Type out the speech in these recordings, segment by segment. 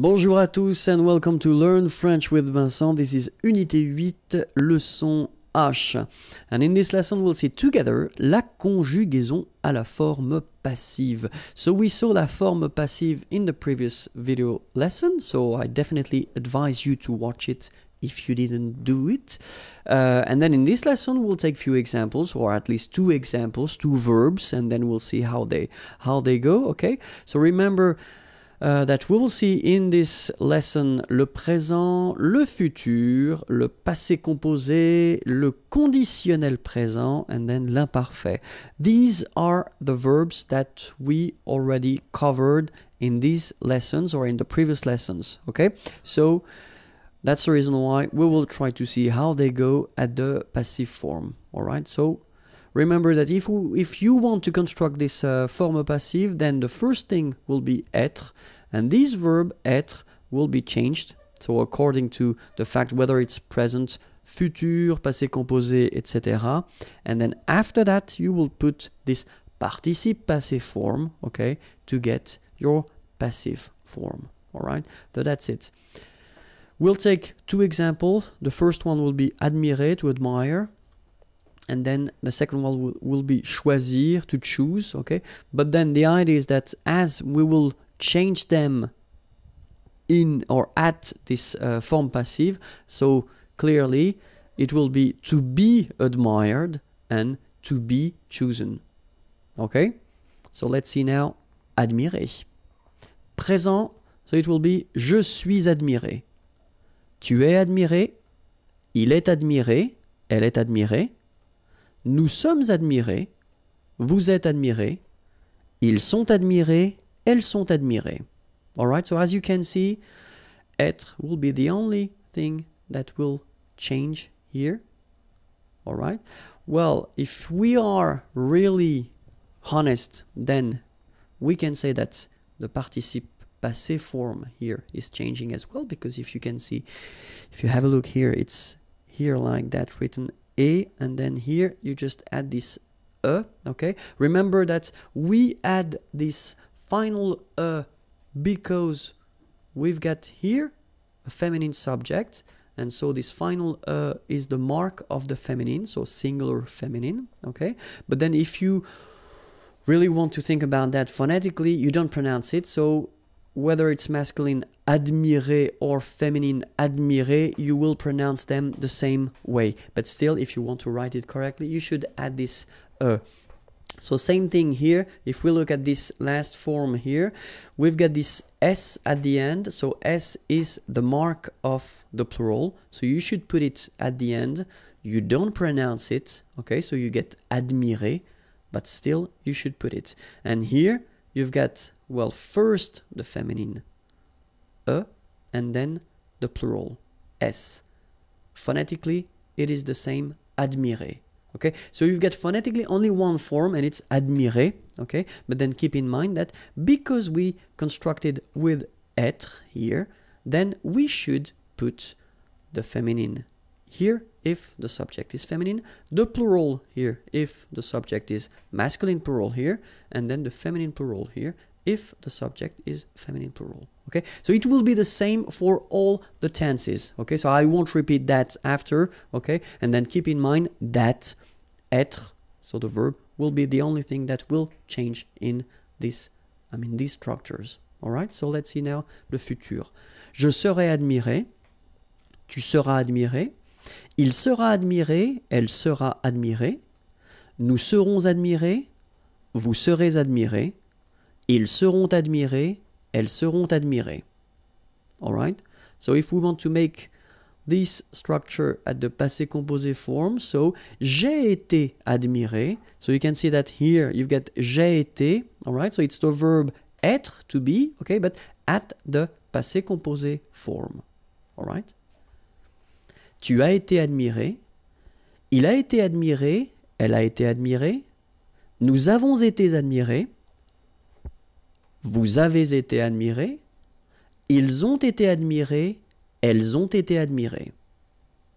Bonjour à tous and welcome to Learn French with Vincent. This is Unité 8, leçon H. And in this lesson we'll see together la conjugaison à la forme passive. So we saw la forme passive in the previous video lesson, so I definitely advise you to watch it if you didn't do it. Uh, and then in this lesson, we'll take few examples, or at least two examples, two verbs, and then we'll see how they how they go. Okay. So remember, Euh, that we will see in this lesson le présent, le futur, le passé composé, le conditionnel présent, and then l'imparfait. These are the verbs that we already covered in these lessons or in the previous lessons. Okay, so that's the reason why we will try to see how they go at the passive form. All right, so Remember that if, if you want to construct this uh, of passive, then the first thing will be être, and this verb être will be changed. So according to the fact whether it's present, futur, passé composé, etc. And then after that, you will put this participe passive form, okay, to get your passive form. All right, so that's it. We'll take two examples. The first one will be admirer, to admire and then the second one will, will be choisir to choose okay but then the idea is that as we will change them in or at this uh, form passive so clearly it will be to be admired and to be chosen okay so let's see now admirer présent so it will be je suis admiré tu es admiré il est admiré elle est admirée Nous sommes admirés, vous êtes admirés, ils sont admirés, elles sont admirées. right so as you can see, être will be the only thing that will change here. right well, if we are really honest, then we can say that the participe passé form here is changing as well because if you can see, if you have a look here, it's here like that written A and then here you just add this e, okay? Remember that we add this final e because we've got here a feminine subject, and so this final uh, is the mark of the feminine, so singular feminine, okay? But then if you really want to think about that phonetically, you don't pronounce it, so whether it's masculine admirer or feminine admirer, you will pronounce them the same way. But still, if you want to write it correctly, you should add this uh. So same thing here, if we look at this last form here, we've got this S at the end, so S is the mark of the plural, so you should put it at the end, you don't pronounce it, okay, so you get admirer, but still you should put it. And here, you've got, well, first the feminine a uh, and then the plural s. Phonetically, it is the same admirer. Okay, so you've got phonetically only one form and it's admirer. Okay, but then keep in mind that because we constructed with être here, then we should put the feminine here if the subject is feminine, the plural here if the subject is masculine plural here, and then the feminine plural here if the subject is feminine plural. Okay, so it will be the same for all the tenses. Okay, so I won't repeat that after. Okay, and then keep in mind that être, so the verb, will be the only thing that will change in this, I mean, these structures. All right, so let's see now the future. Je serai admiré. Tu seras admiré. Il sera admiré, elle sera admirée, nous serons admirés, vous serez admirés, ils seront admirés, elles seront admirées. Alright? So if we want to make this structure at the passé composé form. So, j'ai été admiré. So you can see that here you've got j'ai été. All right. So it's the verb être, to be. Okay. But at the passé composé form. All right. Tu as été admiré, il a été admiré, elle a été admirée, nous avons été admirés, vous avez été admirés, ils ont été admirés, elles ont été admirées.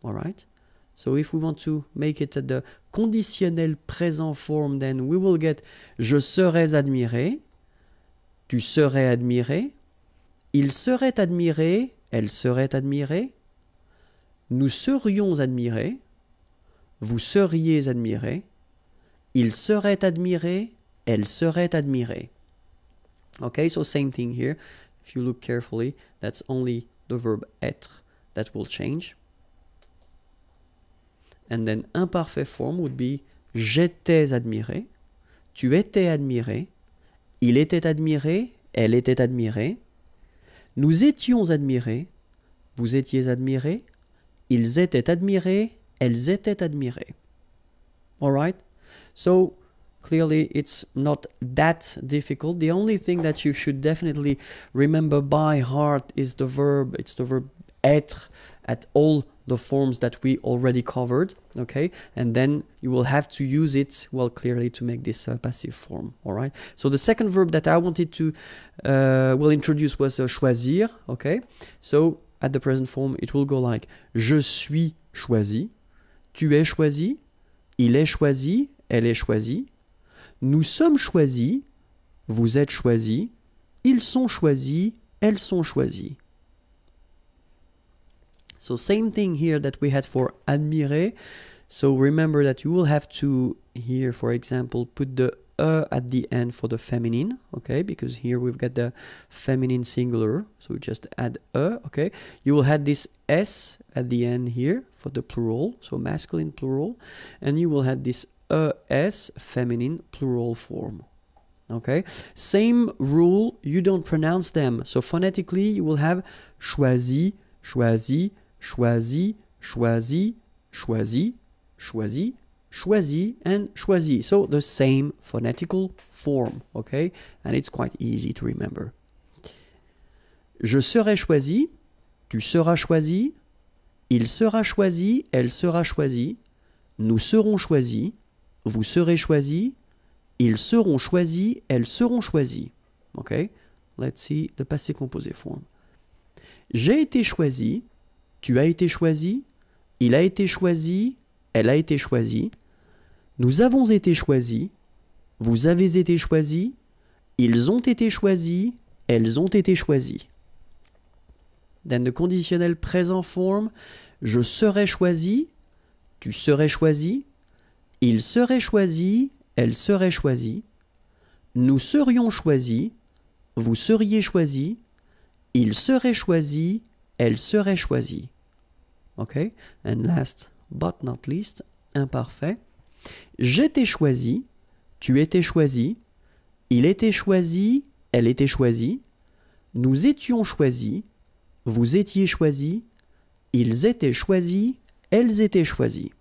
Alright? So if we want to make it at the conditionnel présent form, then we will get je serais admiré, tu serais admiré, il serait admiré, elle serait admirée, nous serions admirés, vous seriez admirés, il serait admiré, elle serait admirée. Okay, so same thing here. If you look carefully, that's only the verb être that will change. And then imparfait form would be j'étais admiré, tu étais admiré, il était admiré, elle était admirée, nous étions admirés, vous étiez admirés, Ils étaient admirés, elles étaient admirées. Alright? So, clearly it's not that difficult. The only thing that you should definitely remember by heart is the verb, it's the verb être at all the forms that we already covered, okay? And then you will have to use it, well, clearly to make this uh, passive form, all right? So the second verb that I wanted to, uh, will introduce was uh, choisir, okay? So at the present form, it will go like Je suis choisi, tu es choisi, il est choisi, elle est choisie, nous sommes choisis, vous êtes choisis, ils sont choisis, elles sont choisies. So same thing here that we had for admirer. So remember that you will have to here, for example, put the uh, at the end for the feminine, okay, because here we've got the feminine singular, so just add a, okay. You will have this s at the end here for the plural, so masculine plural, and you will have this a s feminine plural form, okay same rule you don't pronounce them so phonetically you will have choisi choisi choisi choisi choisi choisi choisi and choisi. So the same phonetical form, okay? And it's quite easy to remember. Je serai choisi, tu seras choisi, il sera choisi, elle sera choisie, nous serons choisis, vous serez choisis, ils seront choisis, elles seront choisies. Okay? Let's see the passé composé form. J'ai été choisi, tu as été choisi, il a été choisi, elle a été choisie, nous avons été choisis, vous avez été choisis, ils ont été choisis, elles ont été choisies. Dans le conditionnel présent form, je serai choisi, tu serais choisi, il serait choisi, elle serait choisie, nous serions choisis, vous seriez choisi il serait choisi, elle serait choisie. OK? And last but not least, imparfait. J'étais choisi, tu étais choisi, il était choisi, elle était choisie, nous étions choisis, vous étiez choisis, ils étaient choisis, elles étaient choisies.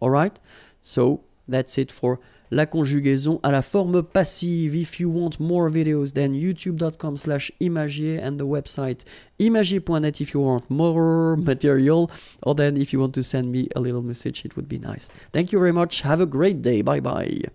Alright? So that's it for la conjugaison à la forme passive. If you want more videos, then youtube.com slash imagier and the website imagier.net if you want more material, or then if you want to send me a little message, it would be nice. Thank you very much. Have a great day. Bye bye.